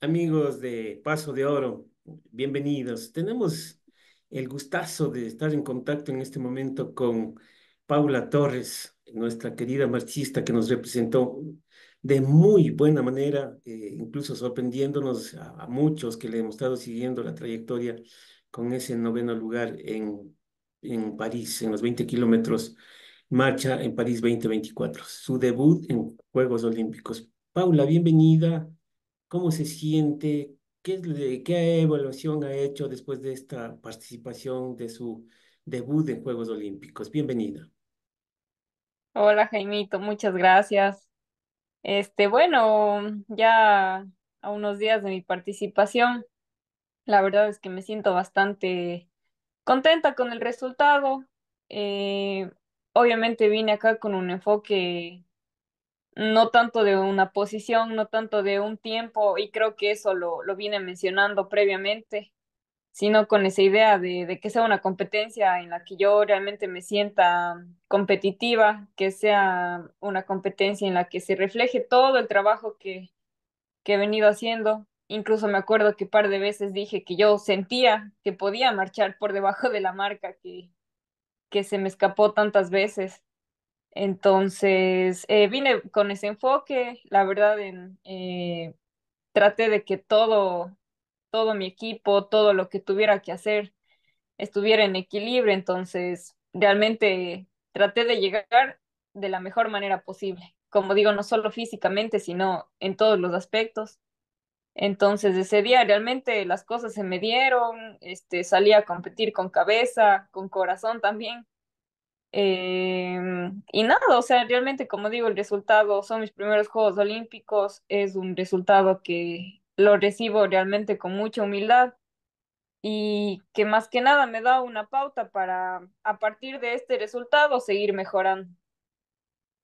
amigos de Paso de Oro, bienvenidos. Tenemos el gustazo de estar en contacto en este momento con Paula Torres, nuestra querida marxista que nos representó de muy buena manera, eh, incluso sorprendiéndonos a, muchos que le hemos estado siguiendo la trayectoria con ese noveno lugar en, en París, en los 20 kilómetros marcha en París 2024, su debut en Juegos Olímpicos. Paula, bienvenida cómo se siente, qué, qué evaluación ha hecho después de esta participación de su debut en Juegos Olímpicos. Bienvenida. Hola Jaimito, muchas gracias. Este, bueno, ya a unos días de mi participación, la verdad es que me siento bastante contenta con el resultado. Eh, obviamente vine acá con un enfoque no tanto de una posición, no tanto de un tiempo, y creo que eso lo, lo vine mencionando previamente, sino con esa idea de, que sea una competencia en la que yo realmente me sienta competitiva, que sea una competencia en la que se refleje todo el trabajo que, que he venido haciendo. Incluso me acuerdo que un par de veces dije que yo sentía que podía marchar por debajo de la marca que, que se me escapó tantas veces. Entonces, eh, vine con ese enfoque, la verdad, eh, traté de que todo, todo mi equipo, todo lo que tuviera que hacer, estuviera en equilibrio. Entonces, realmente traté de llegar de la mejor manera posible. Como digo, no solo físicamente, sino en todos los aspectos. Entonces, ese día realmente las cosas se me dieron, este, salí a competir con cabeza, con corazón también. Eh, y nada, o sea, realmente como digo, el resultado son mis primeros Juegos Olímpicos, es un resultado que lo recibo realmente con mucha humildad y que más que nada me da una pauta para a partir de este resultado seguir mejorando.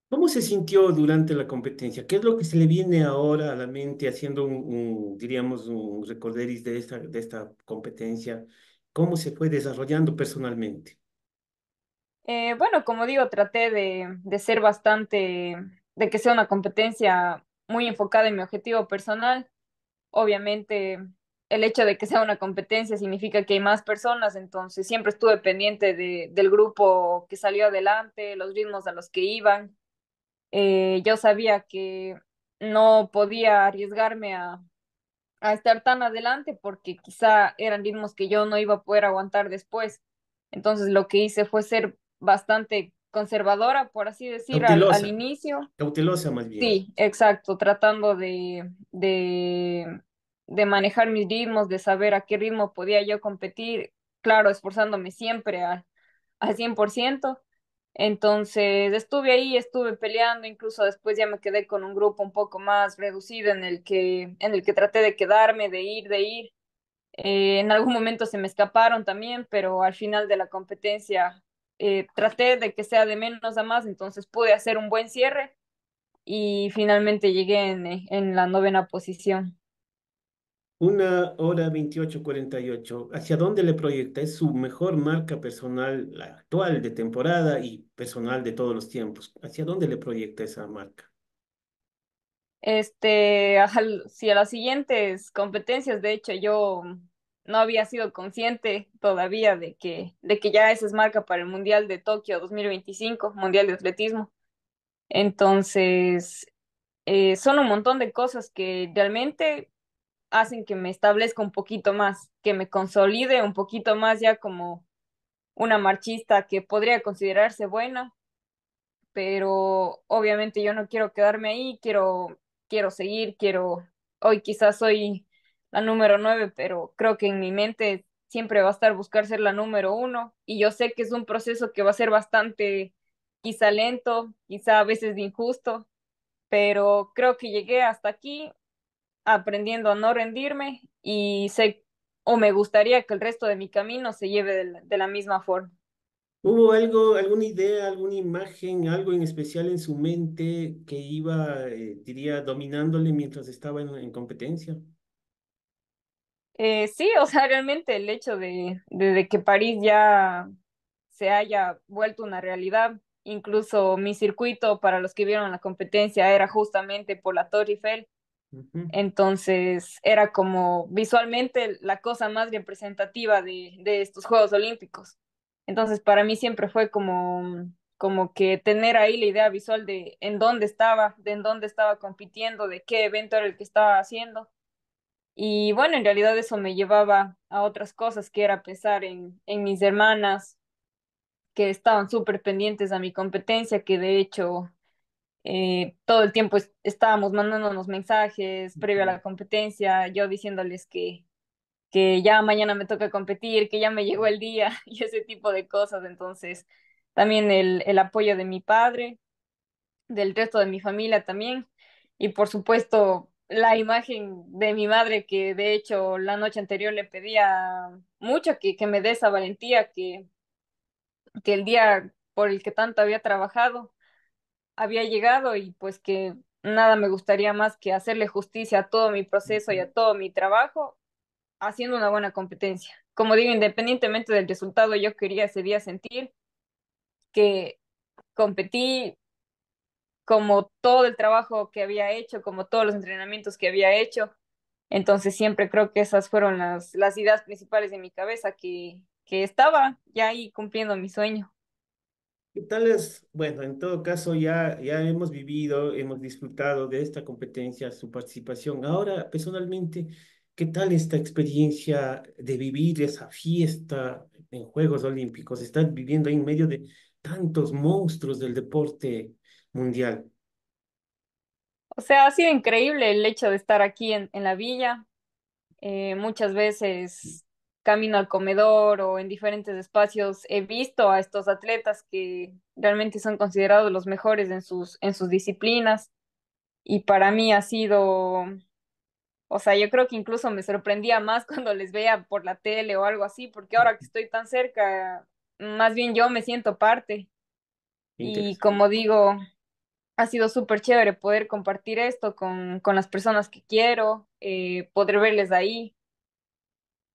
¿Cómo se sintió durante la competencia? ¿Qué es lo que se le viene ahora a la mente haciendo un, diríamos, un recorderis de esta, de esta competencia? ¿Cómo se fue desarrollando personalmente? Eh, bueno, como digo, traté de, de, ser bastante, de que sea una competencia muy enfocada en mi objetivo personal. Obviamente, el hecho de que sea una competencia significa que hay más personas, entonces siempre estuve pendiente de, del grupo que salió adelante, los ritmos a los que iban. Eh, yo sabía que no podía arriesgarme a, a estar tan adelante porque quizá eran ritmos que yo no iba a poder aguantar después. Entonces lo que hice fue ser bastante conservadora, por así decir, al, inicio. Cautelosa más bien. Sí, exacto, tratando de, de, de manejar mis ritmos, de saber a qué ritmo podía yo competir, claro, esforzándome siempre al, al 100%. Entonces estuve ahí, estuve peleando, incluso después ya me quedé con un grupo un poco más reducido en el que, en el que traté de quedarme, de ir, de ir. Eh, en algún momento se me escaparon también, pero al final de la competencia eh, traté de que sea de menos a más, entonces pude hacer un buen cierre y finalmente llegué en, eh, en la novena posición. Una hora 28.48. ¿Hacia dónde le proyecta? ¿Es su mejor marca personal la actual de temporada y personal de todos los tiempos? ¿Hacia dónde le proyecta esa marca? Este, si a las siguientes competencias, de hecho, yo no había sido consciente todavía de que, de que ya esa es marca para el Mundial de Tokio 2025, Mundial de Atletismo. Entonces, eh, son un montón de cosas que realmente hacen que me establezca un poquito más, que me consolide un poquito más ya como una marchista que podría considerarse buena, pero obviamente yo no quiero quedarme ahí, quiero, quiero seguir, quiero, hoy quizás soy la número nueve, pero creo que en mi mente siempre va a estar buscar ser la número uno y yo sé que es un proceso que va a ser bastante quizá lento, quizá a veces injusto, pero creo que llegué hasta aquí aprendiendo a no rendirme y sé o me gustaría que el resto de mi camino se lleve de la, misma forma. ¿Hubo algo, alguna idea, alguna imagen, algo en especial en su mente que iba, eh, diría, dominándole mientras estaba en competencia? Eh, sí, o sea, realmente el hecho de, que París ya se haya vuelto una realidad, incluso mi circuito para los que vieron la competencia era justamente por la Torre Eiffel, entonces era como visualmente la cosa más representativa de, de estos Juegos Olímpicos. Entonces para mí siempre fue como, como que tener ahí la idea visual de en dónde estaba, de en dónde estaba compitiendo, de qué evento era el que estaba haciendo. Y bueno, en realidad eso me llevaba a otras cosas, que era pensar en, en mis hermanas, que estaban súper pendientes a mi competencia, que de hecho eh, todo el tiempo estábamos mandándonos mensajes previo a la competencia, yo diciéndoles que, que ya mañana me toca competir, que ya me llegó el día y ese tipo de cosas. Entonces, también el, el apoyo de mi padre, del resto de mi familia también. Y por supuesto, la imagen de mi madre que de hecho la noche anterior le pedía mucho que, que me dé esa valentía que, que el día por el que tanto había trabajado había llegado y pues que nada me gustaría más que hacerle justicia a todo mi proceso y a todo mi trabajo haciendo una buena competencia. Como digo, independientemente del resultado, yo quería ese día sentir que competí como todo el trabajo que había hecho, como todos los entrenamientos que había hecho. Entonces siempre creo que esas fueron las, las ideas principales de mi cabeza, que, que estaba ya ahí cumpliendo mi sueño. ¿Qué tal es? Bueno, en todo caso ya, ya hemos vivido, hemos disfrutado de esta competencia, su participación. Ahora, personalmente, ¿qué tal esta experiencia de vivir esa fiesta en Juegos Olímpicos? Estás viviendo ahí en medio de tantos monstruos del deporte mundial. O sea, ha sido increíble el hecho de estar aquí en, en la villa. Eh, muchas veces camino al comedor o en diferentes espacios he visto a estos atletas que realmente son considerados los mejores en sus, en sus disciplinas. Y para mí ha sido, o sea, yo creo que incluso me sorprendía más cuando les veía por la tele o algo así, porque ahora que estoy tan cerca, más bien yo me siento parte. Y como digo, ha sido súper chévere poder compartir esto con, las personas que quiero, eh, poder verles ahí.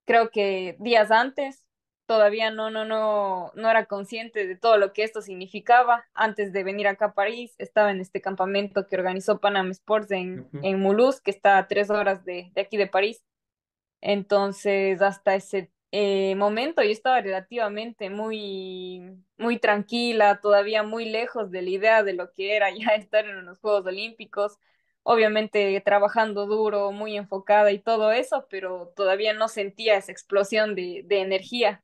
Creo que días antes todavía no, no, no, no era consciente de todo lo que esto significaba. Antes de venir acá a París, estaba en este campamento que organizó Panam Sports en, Mulhouse, que está a tres horas de, de aquí de París. Entonces, hasta ese eh, momento yo estaba relativamente muy, muy tranquila, todavía muy lejos de la idea de lo que era ya estar en unos Juegos Olímpicos, obviamente trabajando duro, muy enfocada y todo eso, pero todavía no sentía esa explosión de, de energía.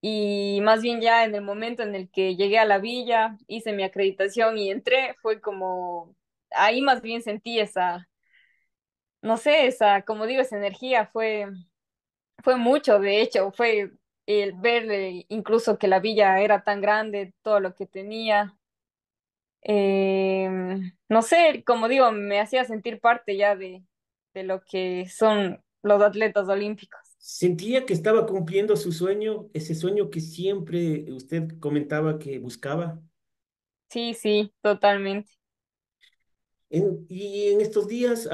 Y más bien ya en el momento en el que llegué a la villa, hice mi acreditación y entré, fue como, ahí más bien sentí esa, no sé, esa, como digo, esa energía fue fue mucho, de hecho, fue el ver eh, incluso que la villa era tan grande, todo lo que tenía. Em, no sé, como digo, me hacía sentir parte ya de, de lo que son los atletas olímpicos. Sentía que estaba cumpliendo su sueño, ese sueño que siempre usted comentaba que buscaba. Sí, sí, totalmente. y en estos días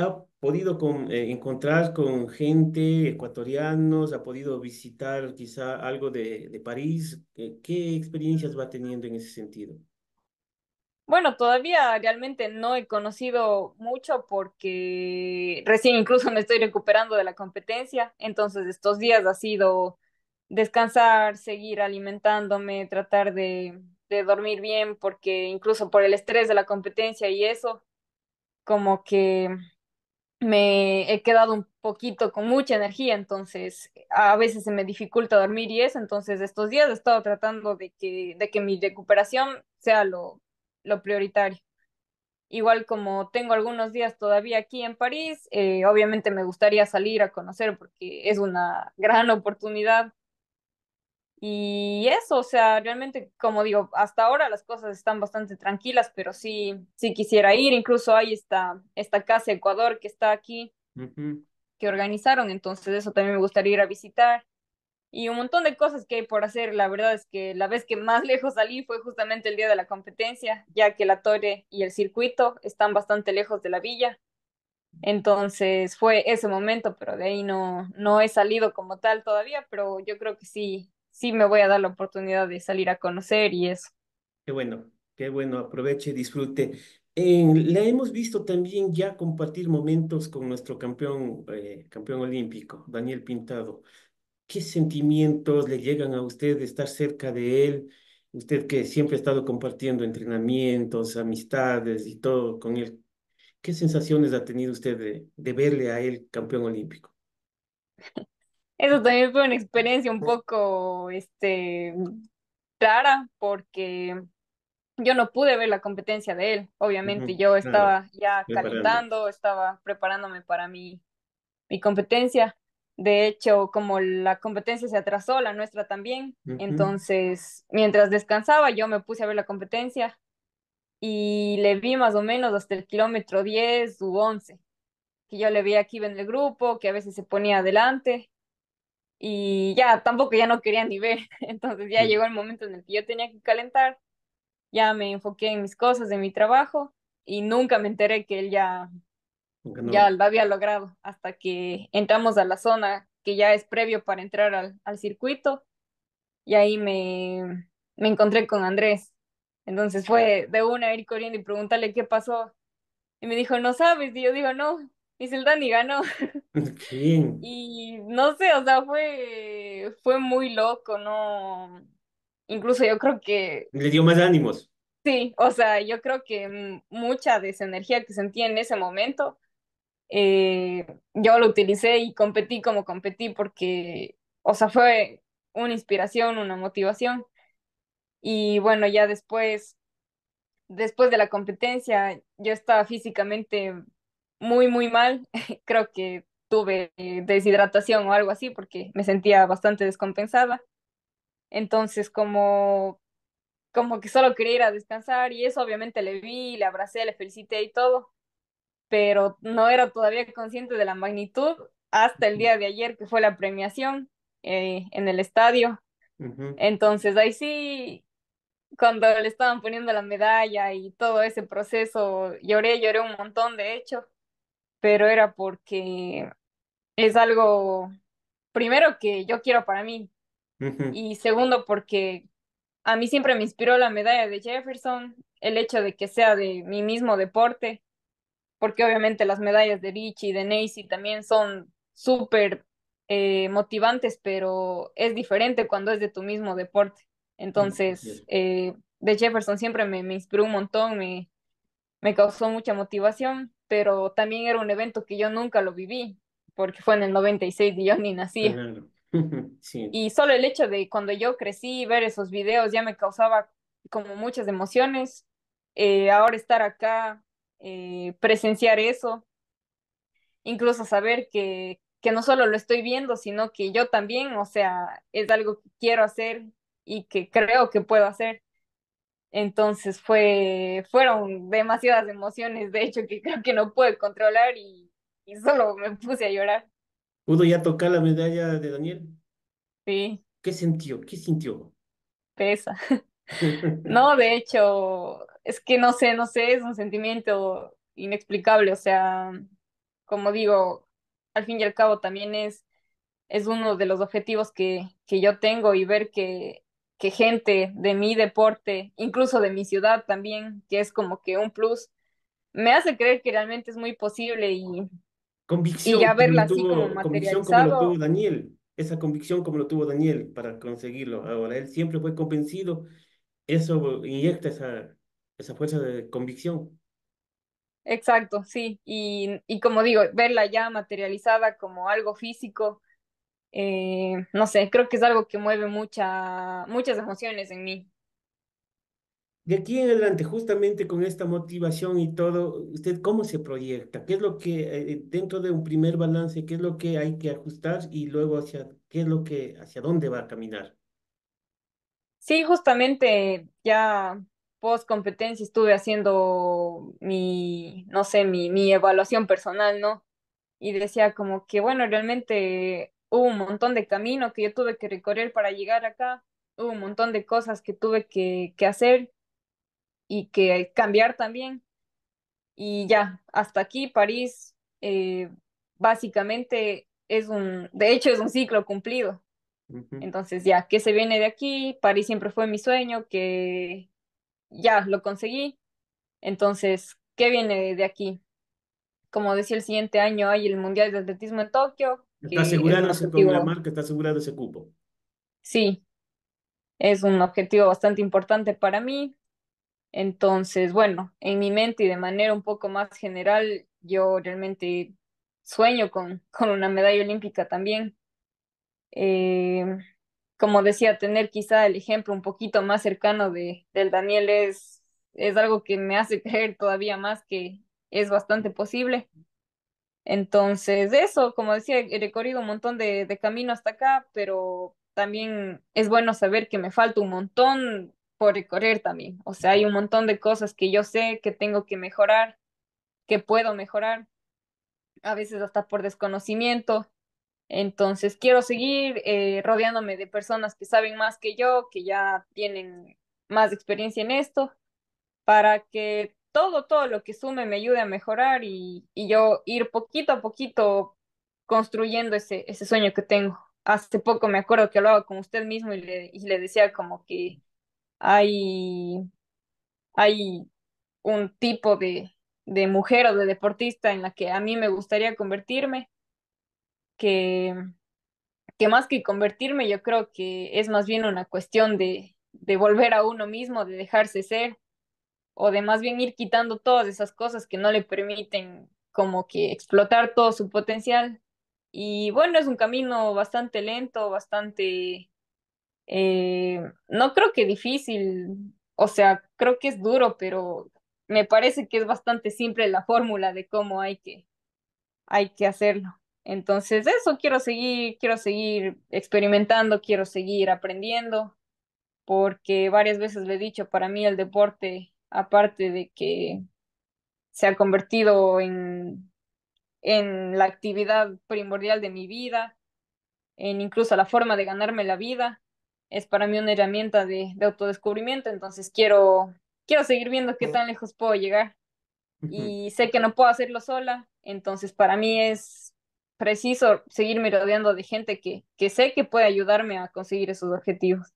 podido eh, encontrar con gente, ecuatorianos, ha podido visitar quizá algo de, de París. Eh, ¿Qué experiencias va teniendo en ese sentido? Bueno, todavía realmente no he conocido mucho porque recién incluso me estoy recuperando de la competencia, entonces estos días ha sido descansar, seguir alimentándome, tratar de, de dormir bien, porque incluso por el estrés de la competencia y eso, como que me he quedado un poquito con mucha energía, entonces a veces se me dificulta dormir y eso, entonces estos días he estado tratando de que, mi recuperación sea lo, prioritario. Igual como tengo algunos días todavía aquí en París, eh, obviamente me gustaría salir a conocer porque es una gran oportunidad y eso, o sea, realmente, como digo, hasta ahora las cosas están bastante tranquilas, pero sí, sí quisiera ir. Incluso hay esta, esta casa Ecuador que está aquí, que organizaron, entonces eso también me gustaría ir a visitar. Y un montón de cosas que hay por hacer. La verdad es que la vez que más lejos salí fue justamente el día de la competencia, ya que la torre y el circuito están bastante lejos de la villa. Entonces fue ese momento, pero de ahí no, no he salido como tal todavía, pero yo creo que sí, sí me voy a dar la oportunidad de salir a conocer y eso. Qué bueno, qué bueno, aproveche y disfrute. Eh, la hemos visto también ya compartir momentos con nuestro campeón, eh, campeón olímpico, Daniel Pintado. ¿Qué sentimientos le llegan a usted de estar cerca de él? Usted que siempre ha estado compartiendo entrenamientos, amistades y todo con él. ¿Qué sensaciones ha tenido usted de, de verle a él campeón olímpico? Eso también fue una experiencia un poco este, rara porque yo no pude ver la competencia de él, obviamente. yo estaba ya calentando, estaba preparándome para mi, mi competencia. De hecho, como la competencia se atrasó, la nuestra también, entonces mientras descansaba yo me puse a ver la competencia y le vi más o menos hasta el kilómetro 10 u 11, que yo le vi aquí en el grupo, que a veces se ponía adelante y ya tampoco ya no quería ni ver. Entonces ya llegó el momento en el que yo tenía que calentar, ya me enfoqué en mis cosas, en mi trabajo y nunca me enteré que él ya, ya lo había logrado hasta que entramos a la zona que ya es previo para entrar al, al circuito y ahí me, me encontré con Andrés. Entonces fue de una ir corriendo y preguntarle qué pasó. Y me dijo, no sabes. Y yo digo, no, y Zelda ni ganó. ¿Qué? Y no sé, o sea, fue, fue muy loco, ¿no? Incluso yo creo que... Le dio más ánimos. Sí, o sea, yo creo que mucha de esa energía que sentí en ese momento, eh, yo lo utilicé y competí como competí porque, o sea, fue una inspiración, una motivación. Y bueno, ya después, después de la competencia, yo estaba físicamente muy, muy mal. Creo que tuve deshidratación o algo así porque me sentía bastante descompensada. Entonces, como, como que solo quería ir a descansar y eso obviamente le vi, le abracé, le felicité y todo, pero no era todavía consciente de la magnitud hasta el día de ayer que fue la premiación eh, en el estadio. Entonces, ahí sí, cuando le estaban poniendo la medalla y todo ese proceso, lloré, lloré un montón, de hecho pero era porque es algo, primero, que yo quiero para mí, y segundo, porque a mí siempre me inspiró la medalla de Jefferson, el hecho de que sea de mi mismo deporte, porque obviamente las medallas de Richie y de Nacy también son súper eh, motivantes, pero es diferente cuando es de tu mismo deporte. Mm, Entonces, eh, de Jefferson siempre me, me, inspiró un montón, me, me causó mucha motivación pero también era un evento que yo nunca lo viví, porque fue en el 96 y yo ni nací. Y solo el hecho de cuando yo crecí ver esos videos ya me causaba como muchas emociones. Eh, ahora estar acá, eh, presenciar eso, incluso saber que no solo lo estoy viendo, sino que yo también, o sea, es algo que quiero hacer y que creo que puedo hacer. Entonces fue, fueron demasiadas emociones, de hecho, que creo que no pude controlar y, solo me puse a llorar. ¿Pudo ya tocar la medalla de Daniel? Sí. ¿Qué sintió? ¿Qué sintió? Pesa. no, de hecho, es que no sé, no sé, es un sentimiento inexplicable, o sea, como digo, al fin y al cabo también es, es uno de los objetivos que, que yo tengo y ver que que gente de mi deporte, incluso de mi ciudad también, que es como que un plus, me hace creer que realmente es muy posible y, convicción, y ya verla así como materializado. Como tuvo Daniel, esa convicción como lo tuvo Daniel para conseguirlo. Ahora, él siempre fue convencido, eso inyecta esa, esa fuerza de convicción. Exacto, sí. Y, y como digo, verla ya materializada como algo físico, eh, no sé, creo que es algo que mueve mucha, muchas emociones en mí. De aquí en adelante, justamente con esta motivación y todo, ¿usted cómo se proyecta? ¿Qué es lo que, eh, dentro de un primer balance, qué es lo que hay que ajustar y luego hacia, qué es lo que, hacia dónde va a caminar? Sí, justamente ya post competencia estuve haciendo mi, no sé, mi, mi evaluación personal, ¿no? Y decía como que, bueno, realmente hubo un montón de camino que yo tuve que recorrer para llegar acá, hubo un montón de cosas que tuve que, hacer y que cambiar también. Y ya, hasta aquí París eh, básicamente es un, de hecho es un ciclo cumplido. Entonces ya, ¿qué se viene de aquí? París siempre fue mi sueño, que ya lo conseguí. Entonces, ¿qué viene de aquí? Como decía el siguiente año, hay el Mundial de Atletismo en Tokio, Está de es está asegurado ese cupo. Sí, es un objetivo bastante importante para mí. Entonces, bueno, en mi mente y de manera un poco más general, yo realmente sueño con, con una medalla olímpica también. Eh, como decía, tener quizá el ejemplo un poquito más cercano de, del Daniel es, es algo que me hace creer todavía más que es bastante posible. Entonces, eso, como decía, he recorrido un montón de, camino hasta acá, pero también es bueno saber que me falta un montón por recorrer también. O sea, hay un montón de cosas que yo sé que tengo que mejorar, que puedo mejorar, a veces hasta por desconocimiento. Entonces, quiero seguir eh, rodeándome de personas que saben más que yo, que ya tienen más experiencia en esto, para que todo, todo lo que sume me ayude a mejorar y, yo ir poquito a poquito construyendo ese, ese sueño que tengo. Hace poco me acuerdo que hablaba con usted mismo y le, le decía como que hay, hay un tipo de, de mujer o de deportista en la que a mí me gustaría convertirme, que, que más que convertirme yo creo que es más bien una cuestión de, de volver a uno mismo, de dejarse ser o de más bien ir quitando todas esas cosas que no le permiten como que explotar todo su potencial. Y bueno, es un camino bastante lento, bastante, eh, no creo que difícil, o sea, creo que es duro, pero me parece que es bastante simple la fórmula de cómo hay que, hay que hacerlo. Entonces, eso quiero seguir, quiero seguir experimentando, quiero seguir aprendiendo, porque varias veces le he dicho, para mí el deporte aparte de que se ha convertido en, en la actividad primordial de mi vida, en incluso la forma de ganarme la vida, es para mí una herramienta de, autodescubrimiento, entonces quiero, quiero seguir viendo qué tan lejos puedo llegar. Y sé que no puedo hacerlo sola, entonces para mí es preciso seguirme rodeando de gente que, que sé que puede ayudarme a conseguir esos objetivos.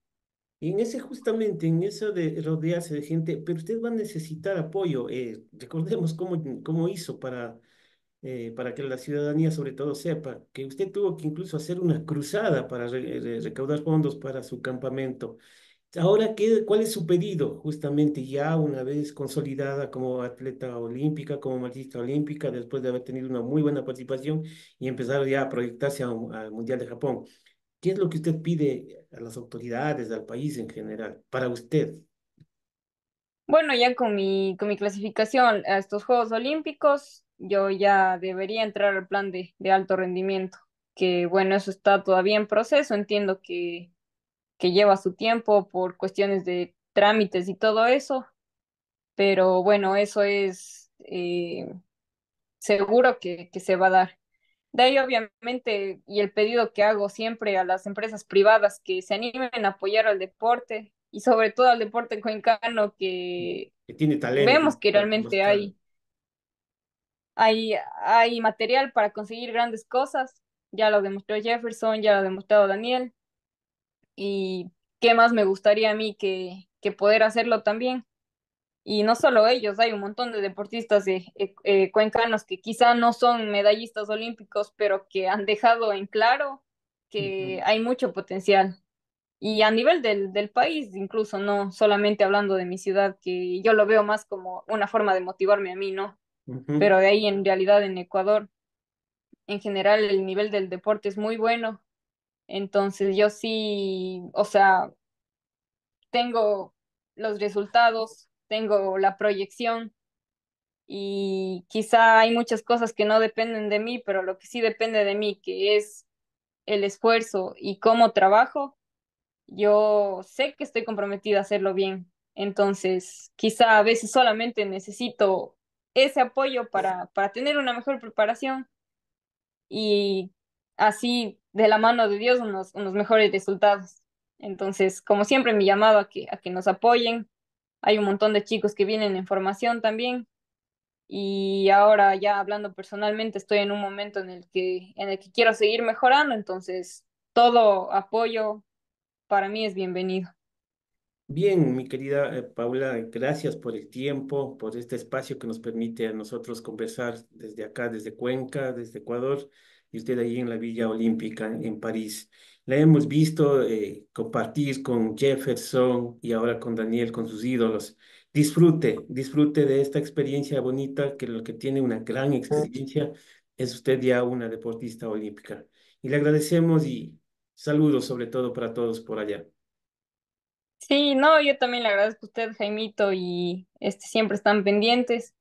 Y en ese, justamente, en eso de rodearse de gente, pero usted va a necesitar apoyo. Eh, recordemos cómo, cómo hizo para, eh, para que la ciudadanía sobre todo sepa que usted tuvo que incluso hacer una cruzada para recaudar fondos para su campamento. Ahora, ¿qué, ¿cuál es su pedido? Justamente ya una vez consolidada como atleta olímpica, como marchista olímpica, después de haber tenido una muy buena participación y empezar ya a proyectarse al Mundial de Japón. ¿Qué es lo que usted pide a las autoridades, del país en general, para usted? Bueno, ya con mi, con mi clasificación a estos Juegos Olímpicos, yo ya debería entrar al plan de, alto rendimiento, que bueno, eso está todavía en proceso, entiendo que, que lleva su tiempo por cuestiones de trámites y todo eso, pero bueno, eso es eh, seguro que, que se va a dar. De ahí, obviamente, y el pedido que hago siempre a las empresas privadas que se animen a apoyar al deporte y sobre todo al deporte cuencano que, que tiene talento. Vemos que realmente hay, hay, hay material para conseguir grandes cosas. Ya lo demostró Jefferson, ya lo ha demostrado Daniel. Y qué más me gustaría a mí que, que poder hacerlo también. Y no solo ellos, hay un montón de deportistas eh, eh, cuencanos que quizá no son medallistas olímpicos, pero que han dejado en claro que hay mucho potencial. Y a nivel del, país, incluso no solamente hablando de mi ciudad, que yo lo veo más como una forma de motivarme a mí, ¿no? Pero de ahí en realidad en Ecuador, en general el nivel del deporte es muy bueno. Entonces yo sí, o sea, tengo los resultados, tengo la proyección y quizá hay muchas cosas que no dependen de mí, pero lo que sí depende de mí, que es el esfuerzo y cómo trabajo, yo sé que estoy comprometida a hacerlo bien. Entonces, quizá a veces solamente necesito ese apoyo para, para tener una mejor preparación y así de la mano de Dios unos, unos mejores resultados. Entonces, como siempre, mi llamado a que, a que nos apoyen, hay un montón de chicos que vienen en formación también. Y ahora ya hablando personalmente, estoy en un momento en el que, en el que quiero seguir mejorando, entonces todo apoyo para mí es bienvenido. Bien, mi querida eh, Paula, gracias por el tiempo, por este espacio que nos permite a nosotros conversar desde acá, desde Cuenca, desde Ecuador y usted ahí en la Villa Olímpica en París. La hemos visto eh, compartir con Jefferson y ahora con Daniel, con sus ídolos. Disfrute, disfrute de esta experiencia bonita, que lo que tiene una gran experiencia es usted ya una deportista olímpica. Y le agradecemos y saludos sobre todo para todos por allá. Sí, no, yo también le agradezco a usted, Jaimito, y este, siempre están pendientes.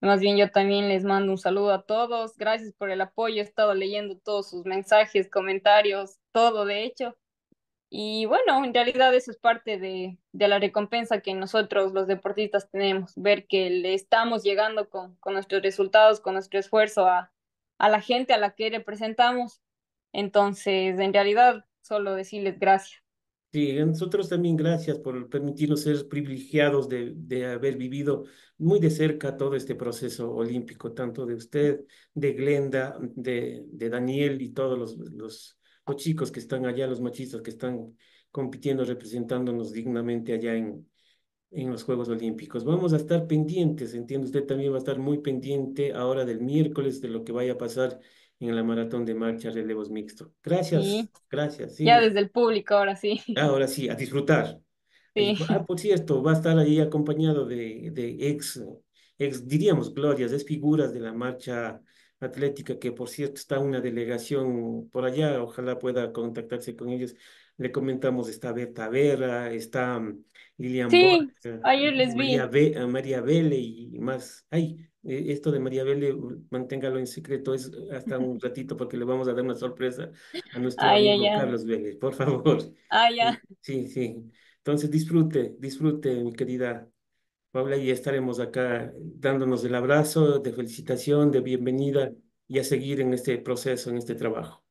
Más bien yo también les mando un saludo a todos. Gracias por el apoyo. He estado leyendo todos sus mensajes, comentarios, todo de hecho. Y bueno, en realidad eso es parte de, de la recompensa que nosotros los deportistas tenemos, ver que le estamos llegando con, con nuestros resultados, con nuestro esfuerzo a, a la gente a la que representamos. Entonces, en realidad, solo decirles gracias. Sí, nosotros también gracias por permitirnos ser privilegiados de, haber vivido muy de cerca todo este proceso olímpico, tanto de usted, de Glenda, de, de Daniel y todos los, chicos que están allá, los machistas que están compitiendo, representándonos dignamente allá en, en los Juegos Olímpicos. Vamos a estar pendientes, entiendo, usted también va a estar muy pendiente ahora del miércoles de lo que vaya a pasar en la maratón de marcha relevos mixto. Gracias, gracias. Ya desde el público, ahora sí. Ah, ahora sí, a disfrutar. Sí. Ah, por cierto, va a estar ahí acompañado de, de ex, ex, diríamos, glorias, ex figuras de la marcha atlética, que por cierto está una delegación por allá, ojalá pueda contactarse con ellos. Le comentamos, está Berta Vera, está mm, Lilian sí, ayer les María vi. María Vele y más. Ay, e-, esto de María Vélez, manténgalo en secreto, es hasta un ratito porque le vamos a dar una sorpresa a nuestro amigo Carlos Vélez, por favor. Ah, ya. Sí, sí. Entonces disfrute, disfrute, mi querida Paula, y estaremos acá dándonos el abrazo de felicitación, de bienvenida y a seguir en este proceso, en este trabajo.